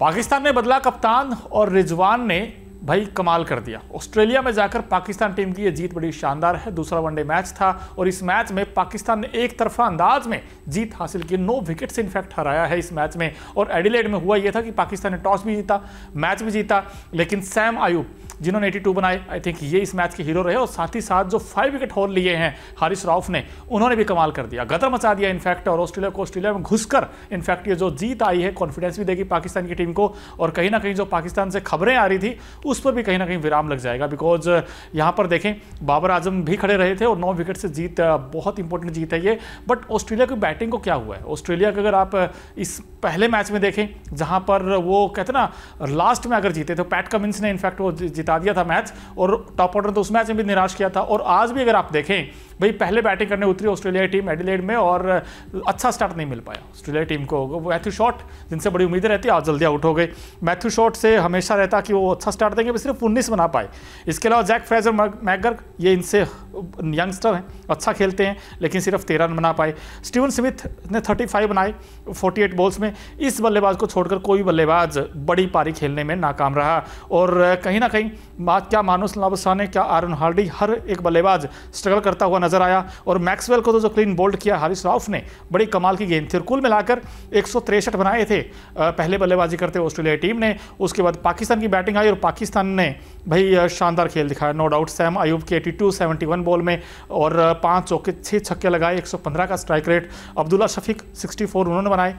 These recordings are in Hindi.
पाकिस्तान ने बदला कप्तान और रिजवान ने भाई कमाल कर दिया ऑस्ट्रेलिया में जाकर पाकिस्तान टीम की यह जीत बड़ी शानदार है दूसरा वनडे मैच था और इस मैच में पाकिस्तान ने एक तरफा अंदाज में जीत हासिल की नौ विकेट से इनफैक्ट हराया है इस मैच में और एडिलेड में हुआ यह था कि पाकिस्तान ने टॉस भी जीता मैच भी जीता लेकिन सैम आयुब जिन्होंने एटी टू बनाए आई थिंक ये इस मैच के हीरो रहे और साथ ही साथ जो फाइव विकेट होल लिए हैं हारिस राउफ ने उन्होंने भी कमाल कर दिया गदर मचा दिया इनफैक्ट और ऑस्ट्रेलिया को ऑस्ट्रेलिया में घुसकर इनफैक्ट ये जो जीत आई है कॉन्फिडेंस भी देगी पाकिस्तान की टीम को और कहीं ना कहीं जो पाकिस्तान से खबरें आ रही थी उस पर भी कहीं ना कहीं विराम लग जाएगा बिकॉज uh, यहाँ पर देखें बाबर आजम भी खड़े रहे थे और नौ विकेट से जीत uh, बहुत इंपॉर्टेंट जीत है ये बट ऑस्ट्रेलिया की बैटिंग को क्या हुआ है ऑस्ट्रेलिया का अगर आप uh, इस पहले मैच में देखें जहाँ पर वो कहते ना लास्ट में अगर जीते तो पैट कमिंस ने इनफैक्ट वो जिता दिया था मैच और टॉप ऑर्डर तो उस मैच में भी निराश किया था और आज भी अगर आप देखें भाई पहले बैटिंग करने उतरी ऑस्ट्रेलिया टीम एडिलेड में और अच्छा स्टार्ट नहीं मिल पाया ऑस्ट्रेलिया टीम को मैथ्यू शॉट जिनसे बड़ी उम्मीदें रहती आज जल्दी आउट हो गए मैथ्यू शॉट से हमेशा रहता कि वो अच्छा स्टार्ट थे कि सिर्फ उन्नीस बना पाए इसके अलावा जैक फ्रेजर मैगर ये इनसे यंगस्टर हैं अच्छा खेलते हैं लेकिन सिर्फ तेरह रन बना पाए स्टीवन स्मिथ ने थर्टी फाइव बनाए फोर्टी एट बॉल्स में इस बल्लेबाज को छोड़कर कोई बल्लेबाज बड़ी पारी खेलने में नाकाम रहा और कहीं ना कहीं बात क्या मानुस लाबसा ने क्या आरन हार्डी हर एक बल्लेबाज स्ट्रगल करता हुआ नजर आया और मैक्सवेल को तो जो क्लीन बोल्ड किया हारिस राउफ ने बड़ी कमाल की गेंद थी और कुल मिलाकर एक बनाए थे पहले बल्लेबाजी करते ऑस्ट्रेलिया टीम ने उसके बाद पाकिस्तान की बैटिंग आई और पाकिस्तान पाकिस्तान ने भाई शानदार खेल दिखाया नो डाउट सैम अयूब टू 82 71 बॉल में और पाँच चौके छः छक्के लगाए 115 का स्ट्राइक रेट अब्दुल्ला शफीक 64 उन्होंने बनाए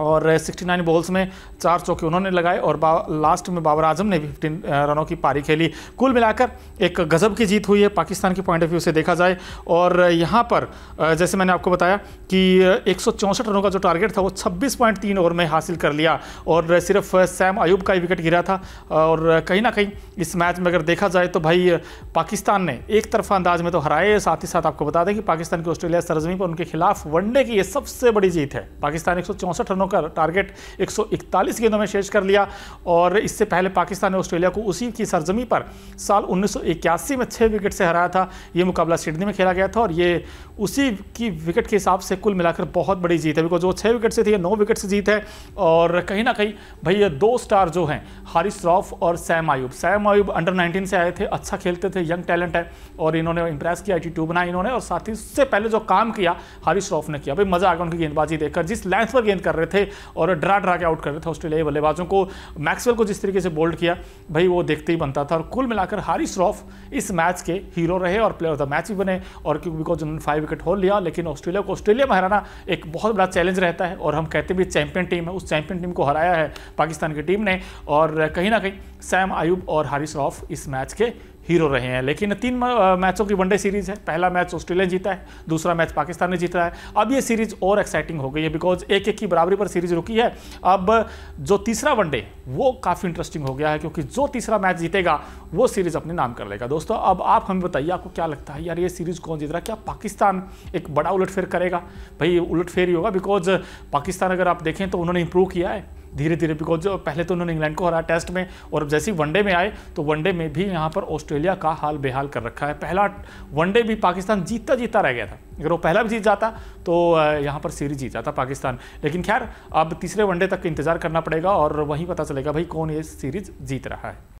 और 69 बॉल्स में चार चौके उन्होंने लगाए और लास्ट में बाबर आजम ने भी फिफ्टीन रनों की पारी खेली कुल मिलाकर एक गज़ब की जीत हुई है पाकिस्तान के पॉइंट ऑफ व्यू से देखा जाए और यहाँ पर जैसे मैंने आपको बताया कि एक रनों का जो टारगेट था वो छब्बीस ओवर में हासिल कर लिया और सिर्फ सैम अयूब का ही विकेट गिरा था और कहीं ना कहीं इस मैच में अगर देखा जाए तो भाई पाकिस्तान ने एक तरफा अंदाज में तो हराए साथ ही साथ आपको बता दें कि पाकिस्तान की ऑस्ट्रेलिया सरजमी पर उनके खिलाफ वनडे की ये सबसे बड़ी जीत है पाकिस्तान एक सड़सठ रनों का टारगेट 141 गेंदों में शेष कर लिया और इससे पहले पाकिस्तान ने ऑस्ट्रेलिया को उसी की सरजमी पर साल उन्नीस में छः विकेट से हराया था ये मुकाबला सिडनी में खेला गया था और ये उसी की विकेट के हिसाब से कुल मिलाकर बहुत बड़ी जीत है बिकॉज वो छः विकेट से थी नौ विकेट से जीत है और कहीं ना कहीं भाई ये दो स्टार जो हैं हारिस रॉफ और सैम आयूब सैम आयूब अंडर नाइनटीन से आए थे अच्छा खेलते थे यंग टैलेंट है और इन्होंने इंप्रेस किया आई टी बनाया इन्होंने और साथ ही उससे पहले जो काम किया हारिस रॉफ ने किया भाई मज़ा आ गया उनकी गेंदबाजी देखकर जिस लेंथ पर गेंद कर रहे थे और डरा डरा के आउट कर रहे थे ऑस्ट्रेलियाई बल्लेबाजों को मैक्सवेल को जिस तरीके से बोल्ड किया भाई वो देखते ही बनता था और कुल मिलाकर हारिस रॉफ इस मैच के हीरो रहे और प्लेयर ऑफ द मैच भी बने और बिकॉज उन्होंने फाइव विकेट होल लिया लेकिन ऑस्ट्रेलिया को ऑस्ट्रेलिया में हराना एक बहुत बड़ा चैलेंज रहता है और हम कहते भी चैंपियन टीम है उस चैंपियन टीम को हराया है पाकिस्तान की टीम ने और कहीं ना कहीं सैम आयुब और हारिस रॉफ इस मैच के हीरो रहे हैं लेकिन तीन मैचों की वनडे सीरीज है पहला मैच ऑस्ट्रेलिया जीता है दूसरा मैच पाकिस्तान ने जीता है अब ये सीरीज और एक्साइटिंग हो गई है बिकॉज एक एक की बराबरी पर सीरीज रुकी है अब जो तीसरा वनडे वो काफ़ी इंटरेस्टिंग हो गया है क्योंकि जो तीसरा मैच जीतेगा वो सीरीज अपने नाम कर लेगा दोस्तों अब आप हमें बताइए आपको क्या लगता है यार ये सीरीज कौन जीत रहा है क्या पाकिस्तान एक बड़ा उलटफेर करेगा भाई उलटफेर ही होगा बिकॉज पाकिस्तान अगर आप देखें तो उन्होंने इंप्रूव किया है धीरे धीरे बिकॉज पहले तो उन्होंने इंग्लैंड को हराया टेस्ट में और अब जैसे ही वनडे में आए तो वनडे में भी यहाँ पर ऑस्ट्रेलिया का हाल बेहाल कर रखा है पहला वनडे भी पाकिस्तान जीतता जीतता रह गया था अगर वो पहला भी जीत जाता तो यहाँ पर सीरीज जीत जाता पाकिस्तान लेकिन खैर अब तीसरे वनडे तक इंतजार करना पड़ेगा और वहीं पता चलेगा भाई कौन ये सीरीज जीत रहा है